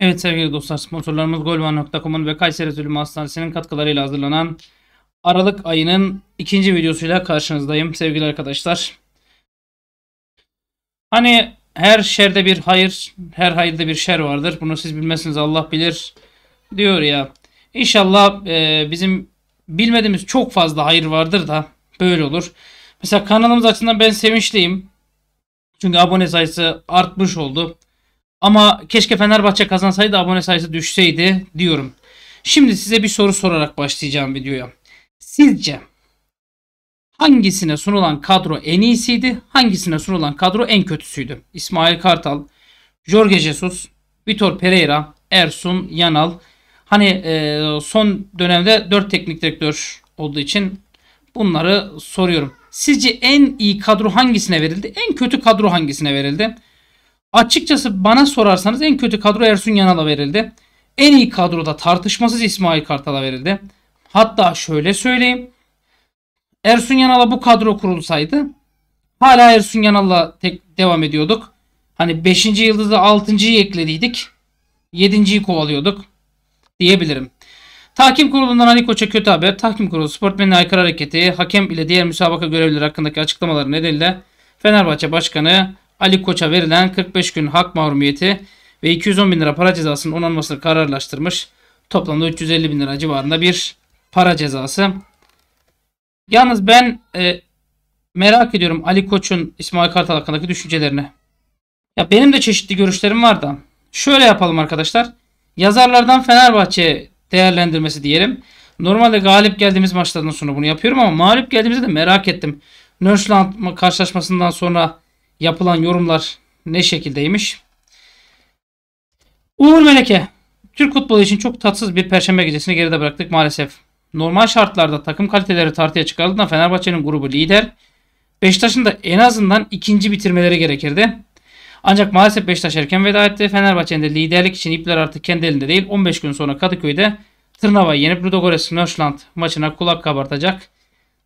Evet sevgili dostlar sponsorlarımız golvan.com'un ve Kayseri Zulüm Hastanesi'nin katkılarıyla hazırlanan Aralık ayının ikinci videosuyla karşınızdayım sevgili arkadaşlar. Hani her şerde bir hayır, her hayırda bir şer vardır. Bunu siz bilmezsiniz Allah bilir diyor ya. İnşallah e, bizim bilmediğimiz çok fazla hayır vardır da böyle olur. Mesela kanalımız açısından ben sevinçliyim. Çünkü abone sayısı artmış oldu. Ama keşke Fenerbahçe kazansaydı abone sayısı düşseydi diyorum. Şimdi size bir soru sorarak başlayacağım videoya. Sizce hangisine sunulan kadro en iyisiydi? Hangisine sunulan kadro en kötüsüydü? İsmail Kartal, Jorge Jesus, Vitor Pereira, Ersun Yanal. Hani e, son dönemde 4 teknik direktör olduğu için bunları soruyorum. Sizce en iyi kadro hangisine verildi? En kötü kadro hangisine verildi? Açıkçası bana sorarsanız en kötü kadro Ersun Yanal'a verildi. En iyi kadroda tartışmasız İsmail Kartal'a verildi. Hatta şöyle söyleyeyim. Ersun Yanal'a bu kadro kurulsaydı hala Ersun Yanal'la tek devam ediyorduk. Hani 5. yıldızı 6.yı eklediydik. 7.yi kovalıyorduk diyebilirim. Tahkim kurulundan Ali Koç'a kötü haber. Tahkim kurulu sportmenin aykırı hareketi, hakem ile diğer müsabaka görevlileri hakkındaki açıklamaları nedeniyle Fenerbahçe Başkanı Ali Koç'a verilen 45 gün hak mahrumiyeti ve 210 bin lira para cezasının onanmasını kararlaştırmış. Toplamda 350 bin lira civarında bir para cezası. Yalnız ben e, merak ediyorum Ali Koç'un İsmail Kartal hakkındaki düşüncelerini. Ya benim de çeşitli görüşlerim var da. Şöyle yapalım arkadaşlar. Yazarlardan Fenerbahçe değerlendirmesi diyelim. Normalde galip geldiğimiz maçlardan sonra bunu yapıyorum ama mağlup geldiğimizde de merak ettim. Nörsland karşılaşmasından sonra yapılan yorumlar ne şekildeymiş? Uğur Meleke. Türk futbolu için çok tatsız bir perşembe gecesini geride bıraktık maalesef. Normal şartlarda takım kaliteleri tartıya çıkarıldığında Fenerbahçe'nin grubu lider. Beşiktaş'ın da en azından ikinci bitirmeleri gerekirdi. Ancak maalesef Beşiktaş erken veda etti. Fenerbahçe'nin de liderlik için ipler artık kendi elinde değil. 15 gün sonra Kadıköy'de Tırnava yenip Ludogorets Nöşland maçına kulak kabartacak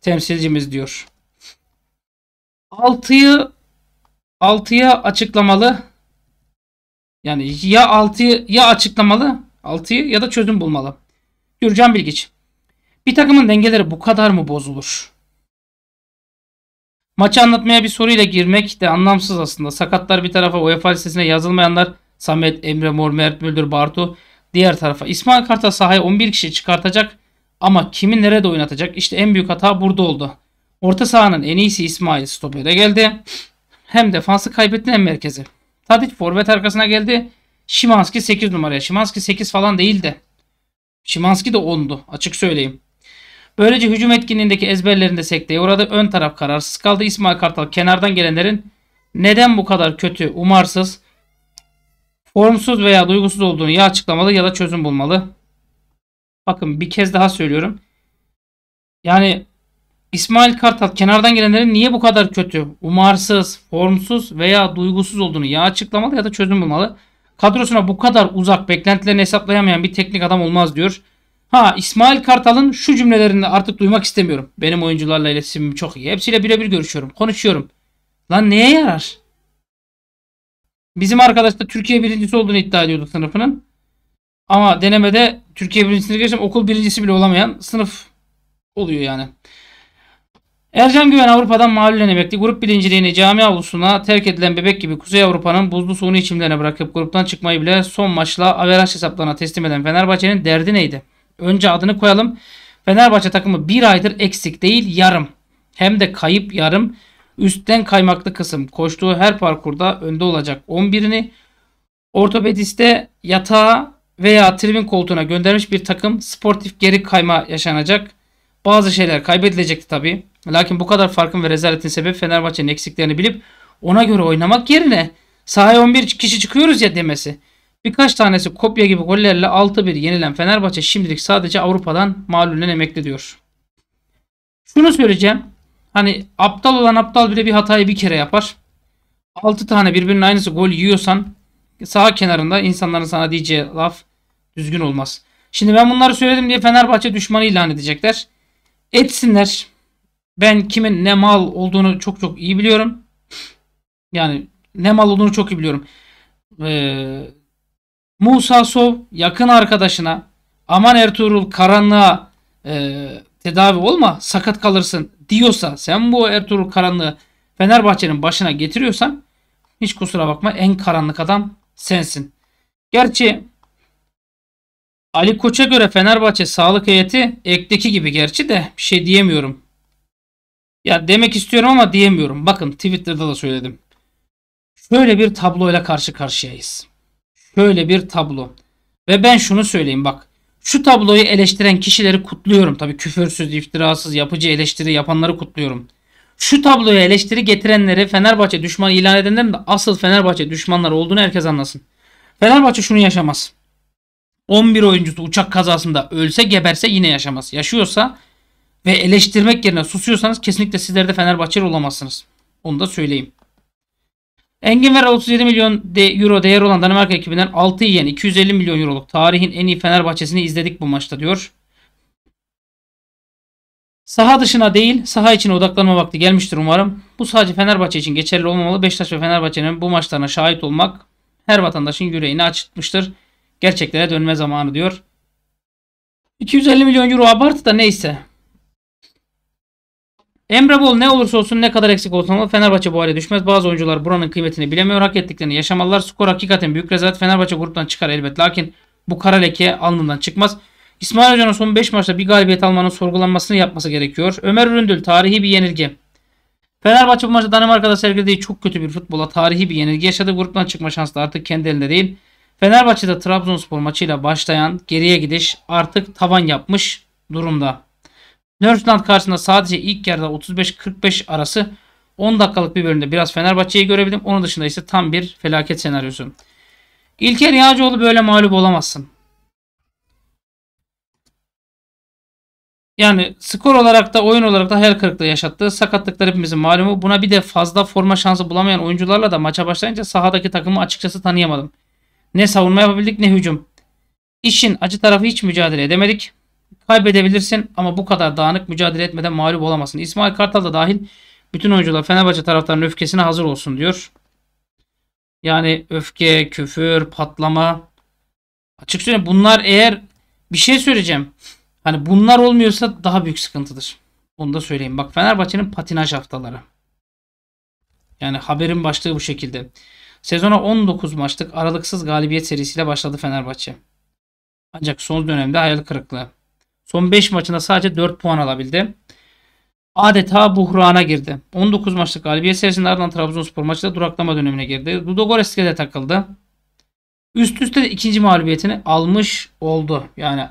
temsilcimiz diyor. 6'yı 6'ya açıklamalı yani ya 6'yı ya açıklamalı 6'yı ya da çözüm bulmalı. Gürcan Bilgiç. Bir takımın dengeleri bu kadar mı bozulur? Maçı anlatmaya bir soruyla girmek de anlamsız aslında. Sakatlar bir tarafa UEFA listesine yazılmayanlar Samet, Emre Mor, Mert Müldür, Bartu diğer tarafa. İsmail Kartal sahaya 11 kişi çıkartacak ama kimi nerede oynatacak? İşte en büyük hata burada oldu. Orta sahanın en iyisi İsmail stopere geldi. Hem defansı kaybetti hem merkezi. Tadic forvet arkasına geldi. Şimanski 8 numaraya. Şimanski 8 falan değil de. Şimanski de 10'du açık söyleyeyim. Böylece hücum etkinliğindeki ezberlerinde sekteye uğradı. Ön taraf kararsız kaldı. İsmail Kartal kenardan gelenlerin neden bu kadar kötü, umarsız, formsuz veya duygusuz olduğunu ya açıklamalı ya da çözüm bulmalı. Bakın bir kez daha söylüyorum. Yani İsmail Kartal kenardan gelenlerin niye bu kadar kötü, umarsız, formsuz veya duygusuz olduğunu ya açıklamalı ya da çözüm bulmalı. Kadrosuna bu kadar uzak beklentilerini hesaplayamayan bir teknik adam olmaz diyor. Ha İsmail Kartal'ın şu cümlelerini artık duymak istemiyorum. Benim oyuncularla iletişimim çok iyi. Hepsiyle birebir görüşüyorum, konuşuyorum. Lan neye yarar? Bizim arkadaş da Türkiye birincisi olduğunu iddia ediyordu sınıfının. Ama denemede Türkiye birincisini geçtim okul birincisi bile olamayan sınıf oluyor yani. Ercan Güven Avrupa'dan mağlulen emekli grup birinciliğini cami avlusuna terk edilen bebek gibi Kuzey Avrupa'nın buzlu suni içimlerine bırakıp gruptan çıkmayı bile son maçla averaj hesaplarına teslim eden Fenerbahçe'nin derdi neydi? Önce adını koyalım. Fenerbahçe takımı bir aydır eksik değil yarım. Hem de kayıp yarım. Üstten kaymaklı kısım koştuğu her parkurda önde olacak 11'ini ortopediste yatağa veya tribün koltuğuna göndermiş bir takım sportif geri kayma yaşanacak. Bazı şeyler kaybedilecekti tabii. Lakin bu kadar farkın ve rezaletin sebep Fenerbahçe'nin eksiklerini bilip ona göre oynamak yerine sahaya 11 kişi çıkıyoruz ya demesi. Birkaç tanesi kopya gibi gollerle 6-1 yenilen Fenerbahçe şimdilik sadece Avrupa'dan mağlulen emekli diyor. Şunu söyleyeceğim. Hani aptal olan aptal bile bir hatayı bir kere yapar. 6 tane birbirinin aynısı gol yiyorsan sağ kenarında insanların sana diyeceği laf düzgün olmaz. Şimdi ben bunları söyledim diye Fenerbahçe düşmanı ilan edecekler etsinler. Ben kimin ne mal olduğunu çok çok iyi biliyorum. Yani ne mal olduğunu çok iyi biliyorum. Ee, Musa Sov yakın arkadaşına aman Ertuğrul karanlığa e, tedavi olma sakat kalırsın diyorsa sen bu Ertuğrul karanlığı Fenerbahçe'nin başına getiriyorsan hiç kusura bakma en karanlık adam sensin. Gerçi Ali Koç'a göre Fenerbahçe sağlık heyeti ekteki gibi gerçi de bir şey diyemiyorum. Ya demek istiyorum ama diyemiyorum. Bakın Twitter'da da söyledim. Şöyle bir tabloyla karşı karşıyayız. Şöyle bir tablo. Ve ben şunu söyleyeyim bak. Şu tabloyu eleştiren kişileri kutluyorum. Tabii küfürsüz, iftirasız, yapıcı eleştiri yapanları kutluyorum. Şu tabloya eleştiri getirenleri Fenerbahçe düşmanı ilan edenlerin de asıl Fenerbahçe düşmanları olduğunu herkes anlasın. Fenerbahçe şunu yaşamaz. 11 oyuncusu uçak kazasında ölse geberse yine yaşamaz. Yaşıyorsa ve eleştirmek yerine susuyorsanız kesinlikle sizler de Fenerbahçeli olamazsınız. Onu da söyleyeyim. Engin Veral 37 milyon de euro değer olan Danimarka ekibinden 6 yiyen 250 milyon euroluk tarihin en iyi Fenerbahçesini izledik bu maçta diyor. Saha dışına değil saha içine odaklanma vakti gelmiştir umarım. Bu sadece Fenerbahçe için geçerli olmamalı. Beşiktaş ve Fenerbahçe'nin bu maçlarına şahit olmak her vatandaşın yüreğini açıtmıştır. Gerçeklere dönme zamanı diyor. 250 milyon euro abartı da neyse. Emre Bol ne olursa olsun ne kadar eksik olsun Fenerbahçe bu hale düşmez. Bazı oyuncular buranın kıymetini bilemiyor. Hak ettiklerini yaşamalılar. Skor hakikaten büyük rezalet. Fenerbahçe gruptan çıkar elbet. Lakin bu kara leke alnından çıkmaz. İsmail Hoca'nın son 5 maçta bir galibiyet almanın sorgulanmasını yapması gerekiyor. Ömer Üründül tarihi bir yenilgi. Fenerbahçe bu maçta Danimarka'da sergilediği çok kötü bir futbola tarihi bir yenilgi yaşadı. Gruptan çıkma şansı da artık kendi elinde değil. Fenerbahçe'de Trabzonspor maçıyla başlayan geriye gidiş artık tavan yapmış durumda. Nörsland karşısında sadece ilk yarıda 35-45 arası 10 dakikalık bir bölümde biraz Fenerbahçe'yi görebildim. Onun dışında ise tam bir felaket senaryosu. İlker Yağcıoğlu böyle mağlup olamazsın. Yani skor olarak da oyun olarak da hayal kırıklığı yaşattığı sakatlıklar hepimizin malumu. Buna bir de fazla forma şansı bulamayan oyuncularla da maça başlayınca sahadaki takımı açıkçası tanıyamadım. Ne savunma yapabildik ne hücum. İşin acı tarafı hiç mücadele edemedik. Kaybedebilirsin ama bu kadar dağınık mücadele etmeden mağlup olamazsın. İsmail Kartal da dahil bütün oyuncular Fenerbahçe taraftarının öfkesine hazır olsun diyor. Yani öfke, küfür, patlama. Açık söyleyeyim bunlar eğer bir şey söyleyeceğim. Hani bunlar olmuyorsa daha büyük sıkıntıdır. Onu da söyleyeyim. Bak Fenerbahçe'nin patinaj haftaları. Yani haberin başlığı bu şekilde. Sezona 19 maçlık aralıksız galibiyet serisiyle başladı Fenerbahçe. Ancak son dönemde hayal kırıklığı. Son 5 maçında sadece 4 puan alabildi. Adeta buhrana girdi. 19 maçlık galibiyet serisinin ardından Trabzonspor maçı da duraklama dönemine girdi. Ludogorets'e de takıldı. Üst üste de ikinci mağlubiyetini almış oldu. Yani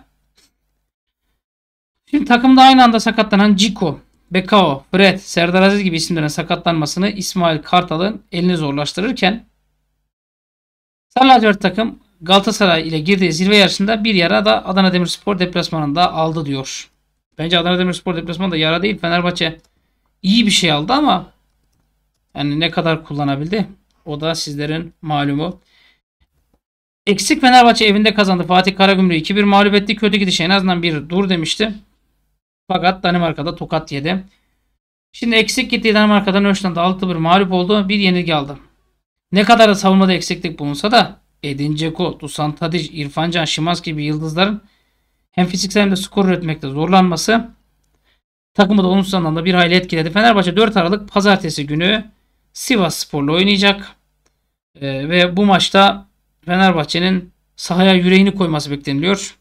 Şimdi takımda aynı anda sakatlanan Ciko, Bekao, Fred, Serdar Aziz gibi isimlerin sakatlanmasını İsmail Kartal'ın elini zorlaştırırken Sarı takım Galatasaray ile girdiği zirve yarışında bir yara da Adana Demirspor deplasmanında aldı diyor. Bence Adana Demirspor deplasmanı yara değil. Fenerbahçe iyi bir şey aldı ama yani ne kadar kullanabildi? O da sizlerin malumu. Eksik Fenerbahçe evinde kazandı. Fatih Karagümrük 2-1 mağlup etti. Kötü gidiş en azından bir dur demişti. Fakat Danimarka'da tokat yedi. Şimdi eksik gittiği Danimarka'dan Öçland'a 6-1 mağlup oldu. Bir yenilgi aldı. Ne kadar savunmada eksiklik bulunsa da Edin Dzeko, Dusan Tadic, İrfan Can, Şimas gibi yıldızların hem fiziksel hem de skor üretmekte zorlanması takımı da olumsuz anlamda bir hayli etkiledi. Fenerbahçe 4 Aralık pazartesi günü Sivas Spor'la oynayacak. Ee, ve bu maçta Fenerbahçe'nin sahaya yüreğini koyması bekleniliyor.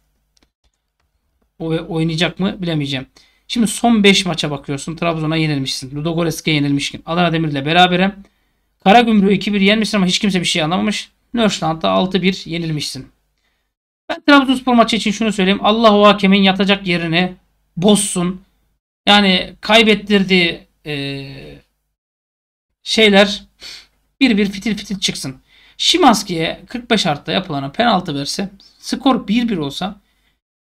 O oynayacak mı bilemeyeceğim. Şimdi son 5 maça bakıyorsun. Trabzon'a yenilmişsin. Ludogorets'e yenilmişsin. Adana Demir'le beraberim. Kara Gümrüğü 2-1 yenmişsin ama hiç kimse bir şey anlamamış. Nörşland'da 6-1 yenilmişsin. Ben Trabzonspor maçı için şunu söyleyeyim. Allah o hakemin yatacak yerini bozsun. Yani kaybettirdiği e, şeyler bir bir fitil fitil çıksın. Şimanski'ye 45 artıda yapılana penaltı verse skor 1-1 olsa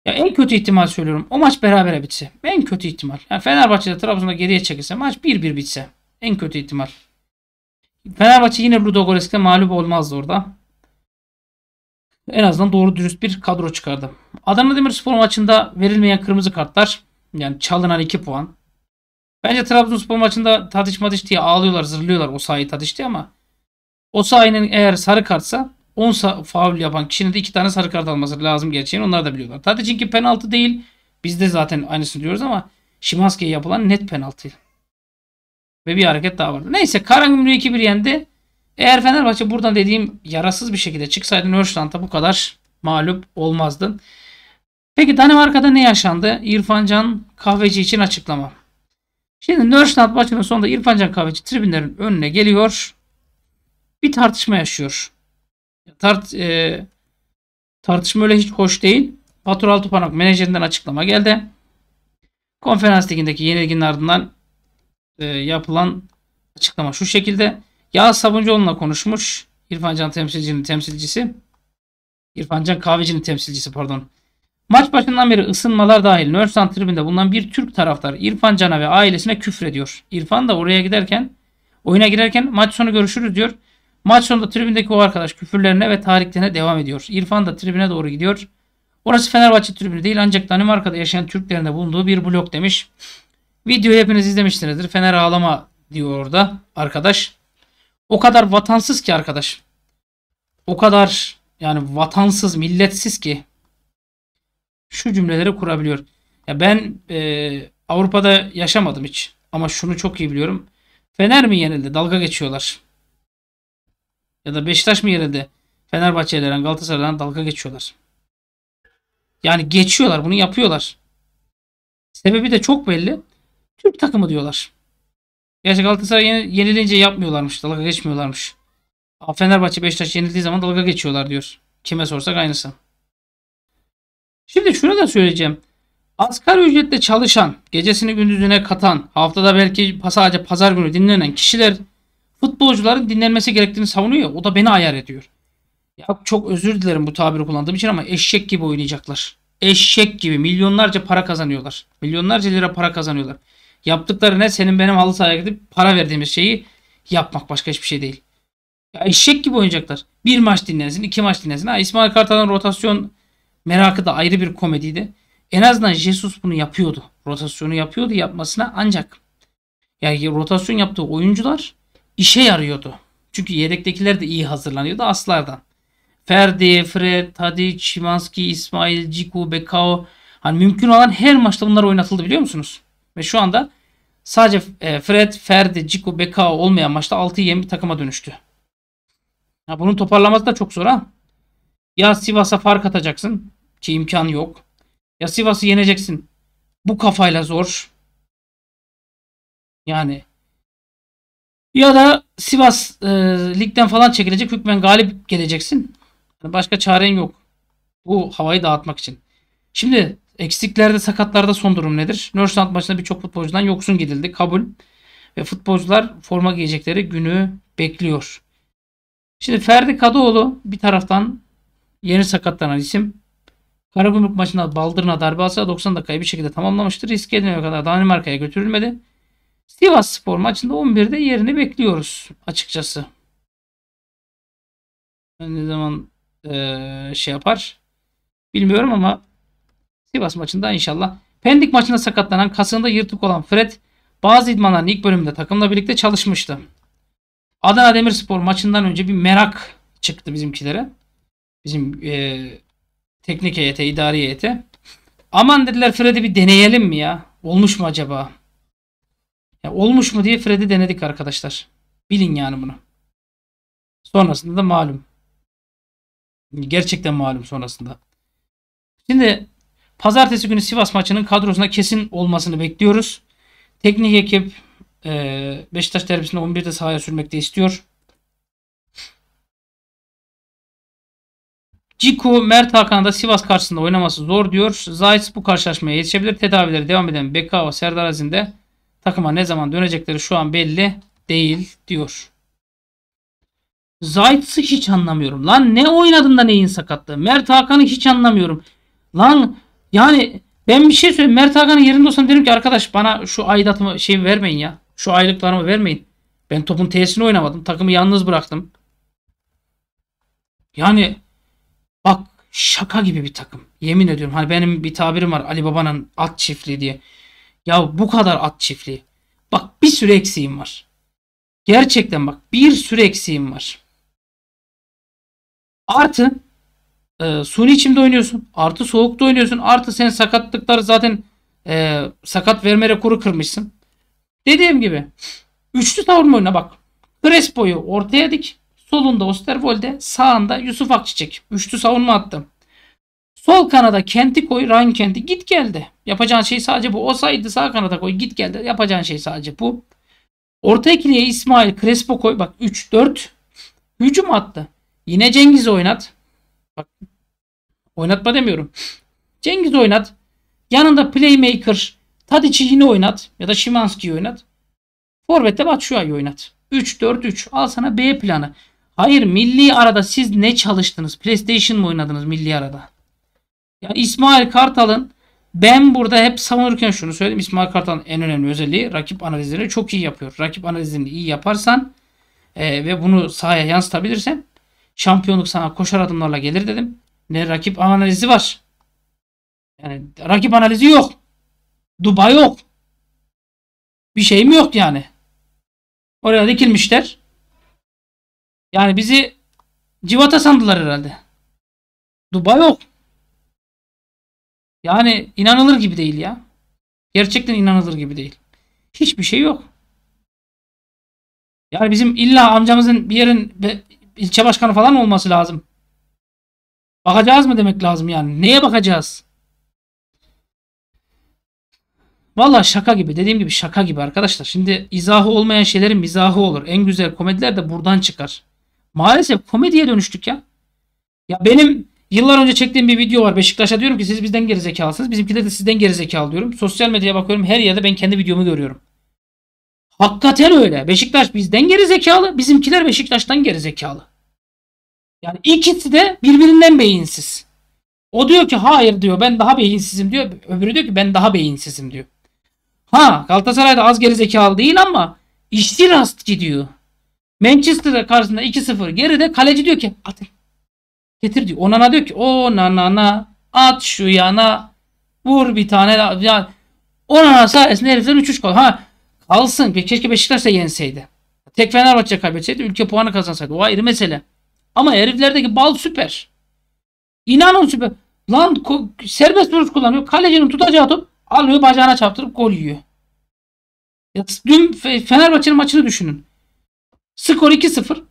ya en kötü ihtimal söylüyorum. O maç berabere bitse. En kötü ihtimal. Yani Fenerbahçe'de Trabzon'da geriye çekilse maç 1-1 bitse. En kötü ihtimal. Fenerbahçe yine Ludogorets'te mağlup olmazdı orada. En azından doğru dürüst bir kadro çıkardı. Adana Demirspor maçında verilmeyen kırmızı kartlar. Yani çalınan 2 puan. Bence Trabzonspor maçında Tadiş Madiş diye ağlıyorlar, zırlıyorlar o sahi Tadiş ama o sahinin eğer sarı kartsa 10 faul yapan kişinin de 2 tane sarı kart alması lazım gerçeğini onlar da biliyorlar. çünkü penaltı değil. Biz de zaten aynısını diyoruz ama Şimanski'ye yapılan net penaltı. Ve bir hareket daha vardı. Neyse Karagümrük'ü 2-1 yendi. Eğer Fenerbahçe buradan dediğim yarasız bir şekilde çıksaydı Nörstant'a bu kadar mağlup olmazdı. Peki Danimarka'da ne yaşandı? İrfan Can kahveci için açıklama. Şimdi Nörstand maçının sonunda İrfan Can kahveci tribünlerin önüne geliyor. Bir tartışma yaşıyor. Tart, e, tartışma öyle hiç hoş değil. Batur Altupanok menajerinden açıklama geldi. Konferans ligindeki yenilginin ardından e, yapılan açıklama şu şekilde. Yağız Sabuncuoğlu'na konuşmuş. İrfan Can temsilcinin temsilcisi. İrfan Can Kahveci'nin temsilcisi pardon. Maç başından beri ısınmalar dahil Nörsan tribünde bulunan bir Türk taraftar İrfan Can'a ve ailesine küfür ediyor. İrfan da oraya giderken oyuna girerken maç sonu görüşürüz diyor. Maç sonunda tribündeki o arkadaş küfürlerine ve tarihlerine devam ediyor. İrfan da tribüne doğru gidiyor. Orası Fenerbahçe tribünü değil ancak Danimarka'da yaşayan Türklerin de bulunduğu bir blok demiş. Videoyu hepiniz izlemişsinizdir. Fener ağlama diyor orada arkadaş. O kadar vatansız ki arkadaş. O kadar yani vatansız, milletsiz ki şu cümleleri kurabiliyor. Ya ben e, Avrupa'da yaşamadım hiç ama şunu çok iyi biliyorum. Fener mi yenildi? Dalga geçiyorlar. Ya da Beşiktaş mı yenildi? Fenerbahçe'lerden, Galatasaray'dan dalga geçiyorlar. Yani geçiyorlar, bunu yapıyorlar. Sebebi de çok belli. Türk takımı diyorlar. Gerçi Galatasaray yeni, yenilince yapmıyorlarmış. Dalga geçmiyorlarmış. Fenerbahçe Beşiktaş yenildiği zaman dalga geçiyorlar diyor. Kime sorsak aynısı. Şimdi şunu da söyleyeceğim. Asgari ücretle çalışan, gecesini gündüzüne katan, haftada belki sadece pazar günü dinlenen kişiler futbolcuların dinlenmesi gerektiğini savunuyor O da beni ayar ediyor. Ya çok özür dilerim bu tabiri kullandığım için ama eşek gibi oynayacaklar. Eşek gibi milyonlarca para kazanıyorlar. Milyonlarca lira para kazanıyorlar. Yaptıkları ne? Senin benim halı sahaya gidip para verdiğimiz şeyi yapmak başka hiçbir şey değil. Ya eşek gibi oynayacaklar. Bir maç dinlensin, iki maç dinlensin. Ha, İsmail Kartal'ın rotasyon merakı da ayrı bir komediydi. En azından Jesus bunu yapıyordu. Rotasyonu yapıyordu yapmasına ancak yani rotasyon yaptığı oyuncular işe yarıyordu. Çünkü yedektekiler de iyi hazırlanıyordu aslardan. Ferdi, Fred, Tadic, Şimanski, İsmail, Ciku, Bekao. Hani mümkün olan her maçta bunlar oynatıldı biliyor musunuz? Ve şu anda Sadece e, Fred, Ferdi, Ciku, Beka olmayan maçta 6'yı yem bir takıma dönüştü. Ya bunun toparlaması da çok zor ha. Ya Sivas'a fark atacaksın ki imkan yok. Ya Sivas'ı yeneceksin. Bu kafayla zor. Yani ya da Sivas e, ligden falan çekilecek hükmen galip geleceksin. Başka çaren yok. Bu havayı dağıtmak için. Şimdi Eksiklerde sakatlarda son durum nedir? Nörsant maçında birçok futbolcudan yoksun gidildi. Kabul. Ve futbolcular forma giyecekleri günü bekliyor. Şimdi Ferdi Kadıoğlu bir taraftan yeni sakatlanan isim. Karagümrük maçında baldırına darbe alsa 90 dakikayı bir şekilde tamamlamıştır. Risk edilmeye kadar Danimarka'ya götürülmedi. Sivas Spor maçında 11'de yerini bekliyoruz açıkçası. Ne zaman e, şey yapar bilmiyorum ama Sivas maçında inşallah. Pendik maçında sakatlanan, kasığında yırtık olan Fred bazı idmanların ilk bölümünde takımla birlikte çalışmıştı. Adana Demirspor maçından önce bir merak çıktı bizimkilere. Bizim e, teknik heyete, idari heyete. Aman dediler Fred'i bir deneyelim mi ya? Olmuş mu acaba? Ya, olmuş mu diye Fred'i denedik arkadaşlar. Bilin yani bunu. Sonrasında da malum. Gerçekten malum sonrasında. Şimdi Pazartesi günü Sivas maçının kadrosuna kesin olmasını bekliyoruz. Teknik ekip e, Beşiktaş derbisini 11'de sahaya sürmekte istiyor. Ciku, Mert Hakan da Sivas karşısında oynaması zor diyor. Zayt bu karşılaşmaya yetişebilir. Tedavileri devam eden Beka ve Serdar Azin de takıma ne zaman dönecekleri şu an belli değil diyor. Zayt'sı hiç anlamıyorum. Lan ne oynadın da neyin sakatlığı? Mert Hakan'ı hiç anlamıyorum. Lan yani ben bir şey söyleyeyim. Mert Hakan'ın yerinde olsam derim ki arkadaş bana şu aidatımı şey vermeyin ya. Şu aylıklarımı vermeyin. Ben topun tesisini oynamadım. Takımı yalnız bıraktım. Yani bak şaka gibi bir takım. Yemin ediyorum. Hani benim bir tabirim var Ali Baba'nın at çiftliği diye. Ya bu kadar at çiftliği. Bak bir sürü eksiğim var. Gerçekten bak bir sürü eksiğim var. Artı e, suni içimde oynuyorsun. Artı soğukta oynuyorsun. Artı sen sakatlıkları zaten e, sakat verme rekoru kırmışsın. Dediğim gibi üçlü savunma oyna, bak. Crespo'yu ortaya dik. Solunda Osterwolde, sağında Yusuf Akçiçek. Üçlü savunma attım. Sol kanada Kent'i koy, Ryan Kent'i git geldi. Yapacağın şey sadece bu. O saydı sağ kanada koy, git geldi. Yapacağın şey sadece bu. Orta ikiliye İsmail Crespo koy. Bak 3-4 hücum attı. Yine Cengiz oynat. Bak oynatma demiyorum. Cengiz oynat. Yanında playmaker Tadiç'i yine oynat ya da Şimanski'yi oynat. Forvet'te Batshuayi oynat. 3-4-3 al sana B planı. Hayır milli arada siz ne çalıştınız? PlayStation mı oynadınız milli arada? Ya İsmail Kartal'ın ben burada hep savunurken şunu söyledim. İsmail Kartal'ın en önemli özelliği rakip analizlerini çok iyi yapıyor. Rakip analizini iyi yaparsan e, ve bunu sahaya yansıtabilirsen Şampiyonluk sana koşar adımlarla gelir dedim. Ne rakip analizi var. Yani rakip analizi yok. Dubai yok. Bir şeyim yok yani. Oraya dikilmişler. Yani bizi civata sandılar herhalde. Dubai yok. Yani inanılır gibi değil ya. Gerçekten inanılır gibi değil. Hiçbir şey yok. Yani bizim illa amcamızın bir yerin ilçe başkanı falan olması lazım. Bakacağız mı demek lazım yani? Neye bakacağız? Vallahi şaka gibi. Dediğim gibi şaka gibi arkadaşlar. Şimdi izahı olmayan şeylerin mizahı olur. En güzel komediler de buradan çıkar. Maalesef komediye dönüştük ya. Ya benim yıllar önce çektiğim bir video var. Beşiktaş'a diyorum ki siz bizden gerizekalısınız. Bizimkiler de sizden gerizekalı diyorum. Sosyal medyaya bakıyorum. Her yerde ben kendi videomu görüyorum. Hakikaten öyle. Beşiktaş bizden geri zekalı. Bizimkiler Beşiktaş'tan geri zekalı. Yani ikisi de birbirinden beyinsiz. O diyor ki hayır diyor ben daha beyinsizim diyor. Öbürü diyor ki ben daha beyinsizim diyor. Ha Galatasaray'da az geri zekalı değil ama işçi rast gidiyor. Manchester'da karşısında 2-0 geride kaleci diyor ki at. Getir diyor. Onana diyor ki o nanana at şu yana vur bir tane daha. Yani Onana sayesinde herifler 3-3 kalıyor. Ha Alsın. Keşke Beşiktaş da yenseydi. Tek Fenerbahçe kaybetseydi ülke puanı kazansaydı. O ayrı mesele. Ama heriflerdeki bal süper. İnanın süper. Lan serbest vuruş kullanıyor. Kalecinin tutacağı top alıyor bacağına çarptırıp gol yiyor. Ya, dün Fenerbahçe'nin maçını düşünün. Skor 2-0.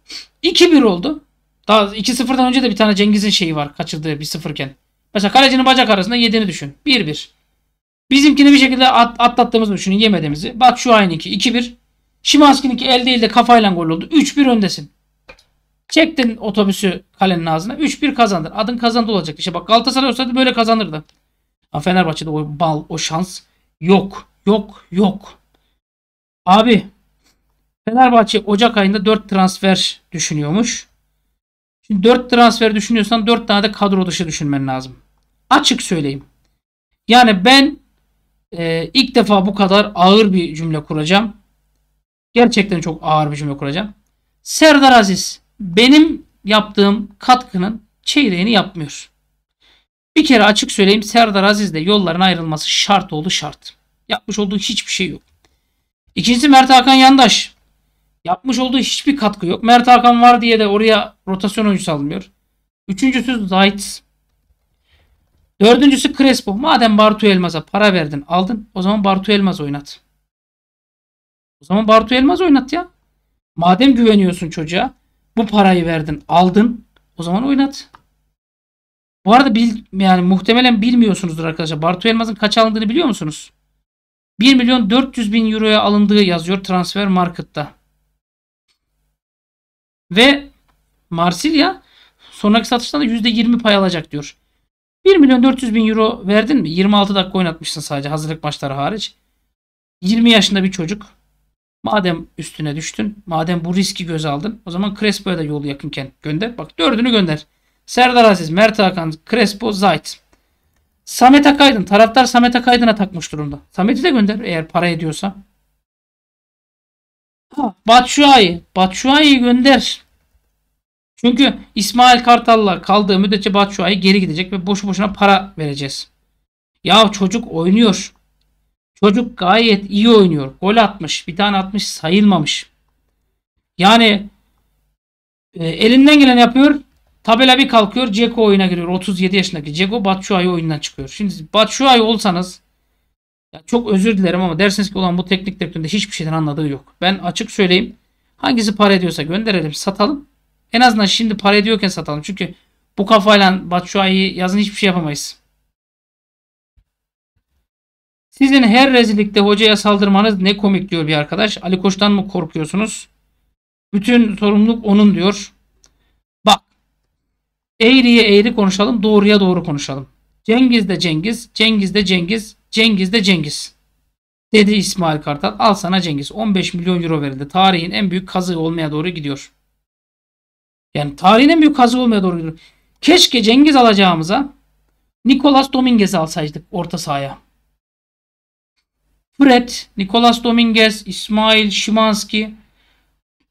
2-1 oldu. Daha 2-0'dan önce de bir tane Cengiz'in şeyi var. Kaçırdığı 1-0 iken. Mesela kalecinin bacak arasında yediğini düşün. 1-1. Bizimkini bir şekilde at, atlattığımızı düşünün yemediğimizi. Bak şu aynınki 2-1. Şimanski'ninki el değil de kafayla gol oldu. 3-1 öndesin. Çektin otobüsü kalenin ağzına. 3-1 kazandın. Adın kazandı olacak. İşte bak Galatasaray olsaydı böyle kazanırdı. Ha, Fenerbahçe'de o bal, o şans yok. Yok, yok. Abi Fenerbahçe Ocak ayında 4 transfer düşünüyormuş. Şimdi 4 transfer düşünüyorsan 4 tane de kadro dışı düşünmen lazım. Açık söyleyeyim. Yani ben ee, ilk defa bu kadar ağır bir cümle kuracağım. Gerçekten çok ağır bir cümle kuracağım. Serdar Aziz benim yaptığım katkının çeyreğini yapmıyor. Bir kere açık söyleyeyim Serdar Aziz'le yolların ayrılması şart oldu şart. Yapmış olduğu hiçbir şey yok. İkincisi Mert Hakan Yandaş. Yapmış olduğu hiçbir katkı yok. Mert Hakan var diye de oraya rotasyon oyuncusu alınmıyor. Üçüncüsü Zayt. Dördüncüsü Crespo. Madem Bartu Elmaz'a para verdin aldın o zaman Bartu Elmaz oynat. O zaman Bartu Elmaz oynat ya. Madem güveniyorsun çocuğa bu parayı verdin aldın o zaman oynat. Bu arada bil, yani muhtemelen bilmiyorsunuzdur arkadaşlar. Bartu Elmaz'ın kaç alındığını biliyor musunuz? 1 milyon 400 bin euroya alındığı yazıyor transfer marketta. Ve Marsilya sonraki satıştan da %20 pay alacak diyor. 1 milyon 400 bin euro verdin mi? 26 dakika oynatmışsın sadece hazırlık maçları hariç. 20 yaşında bir çocuk. Madem üstüne düştün, madem bu riski göz aldın, o zaman Crespo'ya da yolu yakınken gönder. Bak dördünü gönder. Serdar Aziz, Mert Hakan, Crespo, Zayt. Samet Akaydın. Taraftar Samet Akaydın'a takmış durumda. Samet'i de gönder eğer para ediyorsa. Batshuayi. Batshuayi'yi gönder. Çünkü İsmail Kartallar kaldığı müddetçe Batu Şua'yı geri gidecek ve boşu boşuna para vereceğiz. Ya çocuk oynuyor. Çocuk gayet iyi oynuyor. Gol atmış. Bir tane atmış sayılmamış. Yani e, elinden gelen yapıyor. Tabela bir kalkıyor. Ceko oyuna giriyor. 37 yaşındaki Ceko Batshuayi oyundan çıkıyor. Şimdi Batshuayi olsanız ya çok özür dilerim ama dersiniz ki olan bu teknik direktöründe hiçbir şeyden anladığı yok. Ben açık söyleyeyim. Hangisi para ediyorsa gönderelim satalım. En azından şimdi para ediyorken satalım. Çünkü bu kafayla Batshuayi'yi yazın hiçbir şey yapamayız. Sizin her rezillikte hocaya saldırmanız ne komik diyor bir arkadaş. Ali Koç'tan mı korkuyorsunuz? Bütün sorumluluk onun diyor. Bak. Eğriye eğri konuşalım. Doğruya doğru konuşalım. Cengiz de Cengiz. Cengiz de Cengiz. Cengiz de Cengiz. Dedi İsmail Kartal. Al sana Cengiz. 15 milyon euro verildi. Tarihin en büyük kazığı olmaya doğru gidiyor. Yani tarihin en büyük kazığı olmaya doğru gidiyor. Keşke Cengiz alacağımıza Nicolas Dominguez alsaydık orta sahaya. Fred, Nicolas Dominguez, İsmail, Şimanski.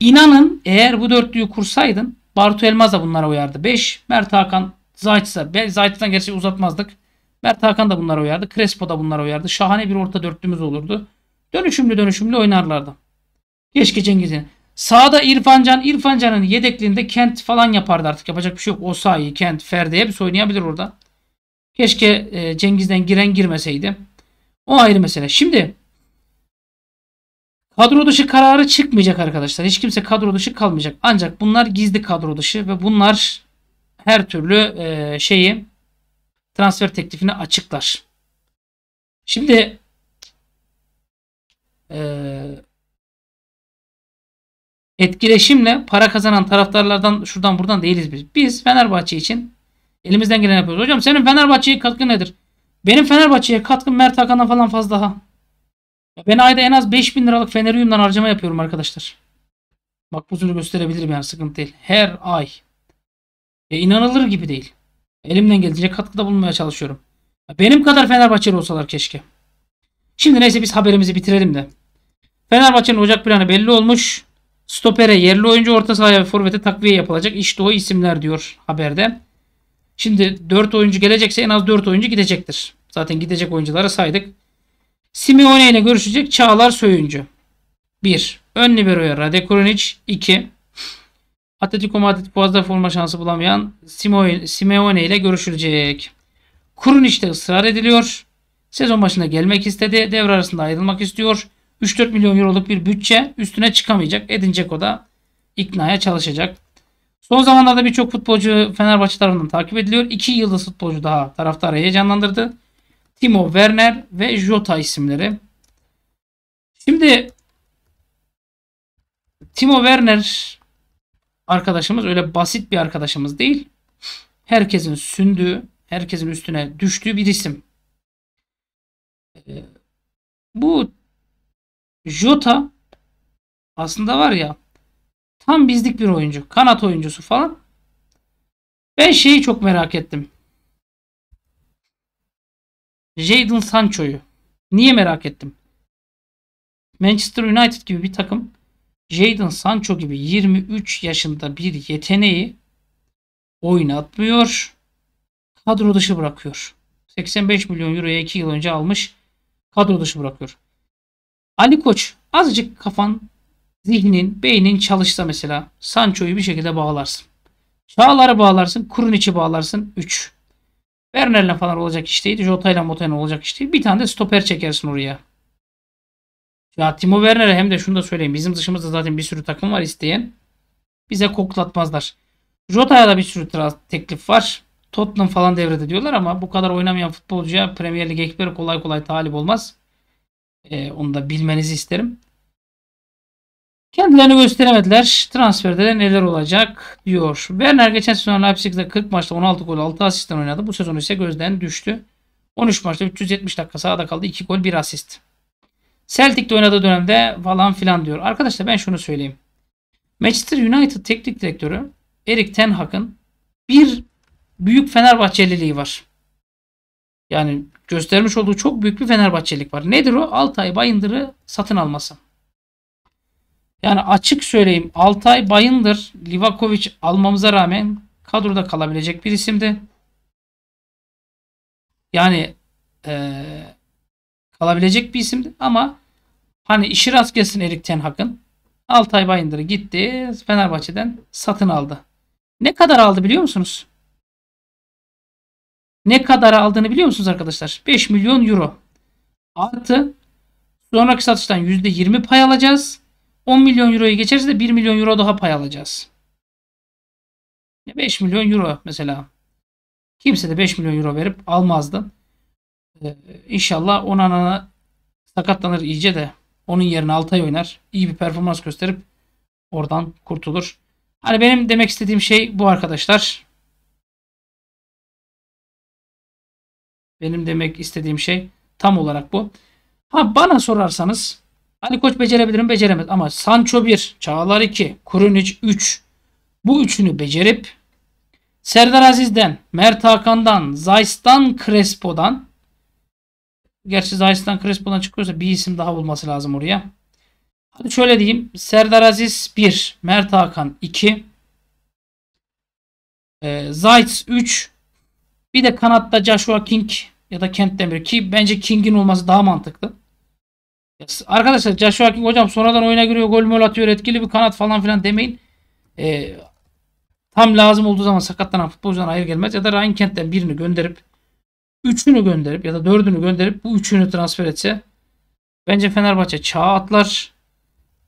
İnanın eğer bu dörtlüyü kursaydın Bartu Elmaz da bunlara uyardı. 5. Mert Hakan, Zayt'sa. Zayt'tan gerçi uzatmazdık. Mert Hakan da bunlara uyardı. Crespo da bunlara uyardı. Şahane bir orta dörtlümüz olurdu. Dönüşümlü dönüşümlü oynarlardı. Keşke Cengiz'in. Sağda İrfancan. İrfancan'ın yedekliğinde Kent falan yapardı artık. Yapacak bir şey yok. O sayı, Kent, Ferdi hepsi oynayabilir orada. Keşke e, Cengiz'den giren girmeseydi. O ayrı mesele. Şimdi kadro dışı kararı çıkmayacak arkadaşlar. Hiç kimse kadro dışı kalmayacak. Ancak bunlar gizli kadro dışı ve bunlar her türlü e, şeyi transfer teklifini açıklar. Şimdi e, etkileşimle para kazanan taraftarlardan şuradan buradan değiliz biz. Biz Fenerbahçe için elimizden geleni yapıyoruz. Hocam senin Fenerbahçe'ye katkın nedir? Benim Fenerbahçe'ye katkım Mert Hakan'dan falan fazla ha. Ben ayda en az 5000 liralık Fenerium'dan harcama yapıyorum arkadaşlar. Bak bu buzunu gösterebilirim yani sıkıntı değil. Her ay. E, inanılır gibi değil. Elimden gelince katkıda bulunmaya çalışıyorum. Benim kadar Fenerbahçeli olsalar keşke. Şimdi neyse biz haberimizi bitirelim de. Fenerbahçe'nin Ocak planı belli olmuş. Stopere yerli oyuncu orta sahaya ve forvete takviye yapılacak. İşte o isimler diyor haberde. Şimdi 4 oyuncu gelecekse en az 4 oyuncu gidecektir. Zaten gidecek oyunculara saydık. Simeone ile görüşecek Çağlar Söyüncü. 1. Ön liberoya Rade Kurunic. 2. Atletico Madrid Boğaz'da forma şansı bulamayan Simeone ile görüşülecek. Kurunic'te ısrar ediliyor. Sezon başına gelmek istedi. Devre arasında ayrılmak istiyor. 3-4 milyon euroluk bir bütçe üstüne çıkamayacak. Edinecek o da iknaya çalışacak. Son zamanlarda birçok futbolcu Fenerbahçe tarafından takip ediliyor. İki yıldız futbolcu daha taraftarı heyecanlandırdı. Timo Werner ve Jota isimleri. Şimdi Timo Werner arkadaşımız öyle basit bir arkadaşımız değil. Herkesin sündüğü, herkesin üstüne düştüğü bir isim. Ee, bu Jota aslında var ya tam bizlik bir oyuncu. Kanat oyuncusu falan. Ben şeyi çok merak ettim. Jadon Sancho'yu. Niye merak ettim? Manchester United gibi bir takım Jadon Sancho gibi 23 yaşında bir yeteneği oynatmıyor. Kadro dışı bırakıyor. 85 milyon euroya 2 yıl önce almış. Kadro dışı bırakıyor. Ali Koç azıcık kafan, zihnin, beynin çalışsa mesela Sancho'yu bir şekilde bağlarsın. Çağlar'ı bağlarsın, kurun içi bağlarsın. 3. Werner'le falan olacak iş değil. Jota'yla Mota'yla olacak iş değil. Bir tane de stoper çekersin oraya. Ya Timo Werner'e hem de şunu da söyleyeyim. Bizim dışımızda zaten bir sürü takım var isteyen. Bize koklatmazlar. Jota'ya da bir sürü teklif var. Tottenham falan devrede diyorlar ama bu kadar oynamayan futbolcuya Premier Lig ekipleri kolay kolay talip olmaz. E, onu da bilmenizi isterim. Kendilerini gösteremediler. Transferde de neler olacak diyor. Werner geçen sezon Leipzig'de 40 maçta 16 gol 6 asistten oynadı. Bu sezon ise gözden düştü. 13 maçta 370 dakika sahada kaldı. 2 gol 1 asist. Celtic'te oynadığı dönemde falan filan diyor. Arkadaşlar ben şunu söyleyeyim. Manchester United teknik direktörü Erik Ten Hag'ın bir büyük Fenerbahçeliliği var. Yani göstermiş olduğu çok büyük bir Fenerbahçelik var. Nedir o? Altay Bayındır'ı satın alması. Yani açık söyleyeyim Altay Bayındır Livakovic almamıza rağmen kadroda kalabilecek bir isimdi. Yani ee, kalabilecek bir isimdi ama hani işi rast gelsin Erik Ten Hag'ın. Altay Bayındır'ı gitti Fenerbahçe'den satın aldı. Ne kadar aldı biliyor musunuz? ne kadar aldığını biliyor musunuz arkadaşlar? 5 milyon euro. Artı sonraki satıştan %20 pay alacağız. 10 milyon euroyu geçerse de 1 milyon euro daha pay alacağız. 5 milyon euro mesela. Kimse de 5 milyon euro verip almazdı. Ee, inşallah Onana sakatlanır iyice de onun yerine Altay oynar. İyi bir performans gösterip oradan kurtulur. Hani benim demek istediğim şey bu arkadaşlar. Benim demek istediğim şey tam olarak bu. Ha bana sorarsanız Ali Koç becerebilir mi? Beceremez. Ama Sancho 1, Çağlar 2, Kurunic 3. Bu üçünü becerip Serdar Aziz'den, Mert Hakan'dan, Zays'tan, Crespo'dan Gerçi Zays'tan Crespo'dan çıkıyorsa bir isim daha bulması lazım oraya. Hadi şöyle diyeyim. Serdar Aziz 1, Mert Hakan 2, e, Zayt 3, bir de kanatta Joshua King ya da Kent Demir ki bence King'in olması daha mantıklı. Arkadaşlar Joshua King hocam sonradan oyuna giriyor gol mol atıyor etkili bir kanat falan filan demeyin. Ee, tam lazım olduğu zaman sakatlanan futbolcudan hayır gelmez ya da Ryan Kent'ten birini gönderip üçünü gönderip ya da dördünü gönderip bu üçünü transfer etse bence Fenerbahçe çağ atlar.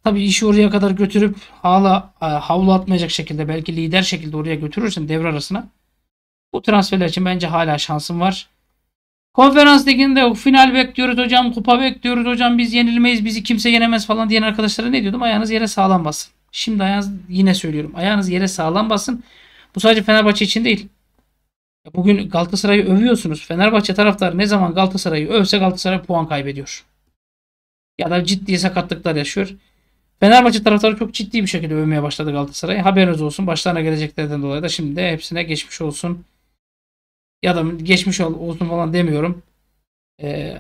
Tabi işi oraya kadar götürüp hala e, havlu atmayacak şekilde belki lider şekilde oraya götürürsün devre arasına. Bu transferler için bence hala şansım var. Konferans liginde final bekliyoruz hocam, kupa bekliyoruz hocam, biz yenilmeyiz, bizi kimse yenemez falan diyen arkadaşlara ne diyordum? Ayağınız yere sağlam basın. Şimdi ayağınız yine söylüyorum. Ayağınız yere sağlam basın. Bu sadece Fenerbahçe için değil. Bugün Galatasaray'ı övüyorsunuz. Fenerbahçe taraftarı ne zaman Galatasaray'ı övse Galatasaray puan kaybediyor. Ya da ciddi sakatlıklar yaşıyor. Fenerbahçe taraftarı çok ciddi bir şekilde övmeye başladı Galatasaray'ı. Haberiniz olsun. Başlarına geleceklerden dolayı da şimdi de hepsine geçmiş olsun ya da geçmiş olsun falan demiyorum. Ee,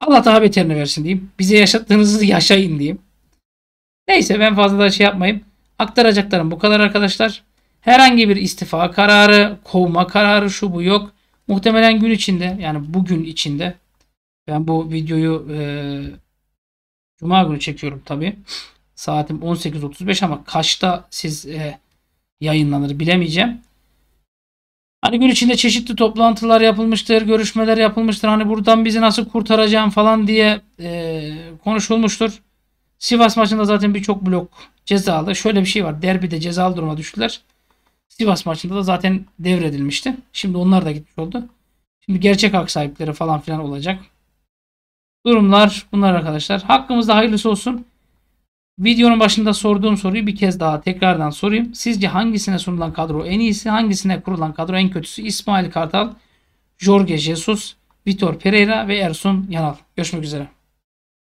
Allah daha beterini versin diyeyim. Bize yaşattığınızı yaşayın diyeyim. Neyse ben fazla da şey yapmayayım. Aktaracaklarım bu kadar arkadaşlar. Herhangi bir istifa kararı, kovma kararı şu bu yok. Muhtemelen gün içinde yani bugün içinde ben bu videoyu e, Cuma günü çekiyorum tabi. Saatim 18.35 ama kaçta siz e, yayınlanır bilemeyeceğim. Hani gün içinde çeşitli toplantılar yapılmıştır, görüşmeler yapılmıştır. Hani buradan bizi nasıl kurtaracağım falan diye e, konuşulmuştur. Sivas maçında zaten birçok blok cezalı. Şöyle bir şey var. Derbide cezalı duruma düştüler. Sivas maçında da zaten devredilmişti. Şimdi onlar da gitmiş oldu. Şimdi gerçek hak sahipleri falan filan olacak. Durumlar bunlar arkadaşlar. Hakkımızda hayırlısı olsun. Videonun başında sorduğum soruyu bir kez daha tekrardan sorayım. Sizce hangisine sunulan kadro en iyisi, hangisine kurulan kadro en kötüsü? İsmail Kartal, Jorge Jesus, Vitor Pereira ve Ersun Yanal. Görüşmek üzere.